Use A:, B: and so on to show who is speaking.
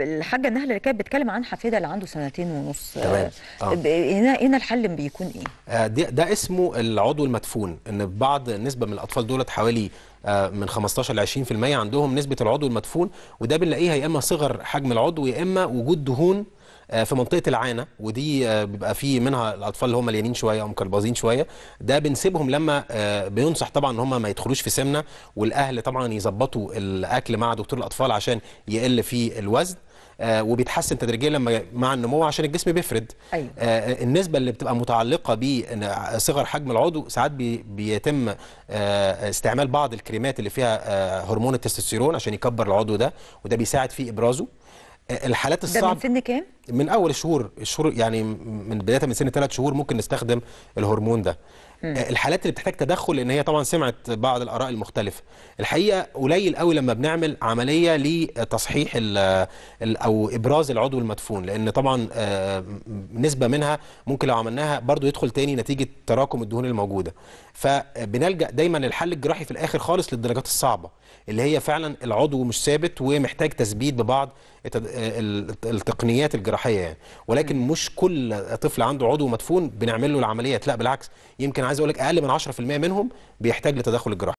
A: الحاجه النهله اللي كانت بتتكلم عن حفيده اللي عنده سنتين ونص تمام آه. آه. هنا هنا الحل
B: بيكون ايه؟ ده, آه، ده اسمه العضو المدفون ان بعض نسبه من الاطفال دولت حوالي آه، من 15 ل 20% عندهم نسبه العضو المدفون وده بنلاقيها يا اما صغر حجم العضو يا اما وجود دهون في منطقه العانه ودي بيبقى في منها الاطفال اللي هم مليانين شويه او مكربزين شويه ده بنسيبهم لما بينصح طبعا ان هم ما يدخلوش في سمنه والاهل طبعا يظبطوا الاكل مع دكتور الاطفال عشان يقل في الوزن آه، وبيتحسن تدريجيا لما مع النمو عشان الجسم بيفرد أيوة. آه، آه، النسبه اللي بتبقى متعلقه بصغر حجم العضو ساعات بيتم استعمال بعض الكريمات اللي فيها هرمون التستوستيرون عشان يكبر العضو ده وده بيساعد في ابرازه الحالات الصعبه ده من سن كام من اول الشهور الشهور يعني من بدايه من سن ثلاث شهور ممكن نستخدم الهرمون ده مم. آه، الحالات اللي بتحتاج تدخل لان هي طبعا سمعت بعض الاراء المختلفه الحقيقه قليل قوي لما بنعمل عمليه لتصحيح ال الـ او ابراز العضو المدفون لان طبعا آه، نسبه منها ممكن لو عملناها برضو يدخل تاني نتيجه تراكم الدهون الموجوده فبنلجا دايما للحل الجراحي في الاخر خالص للدرجات الصعبه اللي هي فعلا العضو مش ثابت ومحتاج تثبيت ببعض آه، التقنيات الجراحيه جراحيه يعني ولكن مش كل طفل عنده عضو مدفون بنعمل له العمليات لا بالعكس يمكن عايز اقول لك اقل من 10% منهم بيحتاج لتدخل الجراحي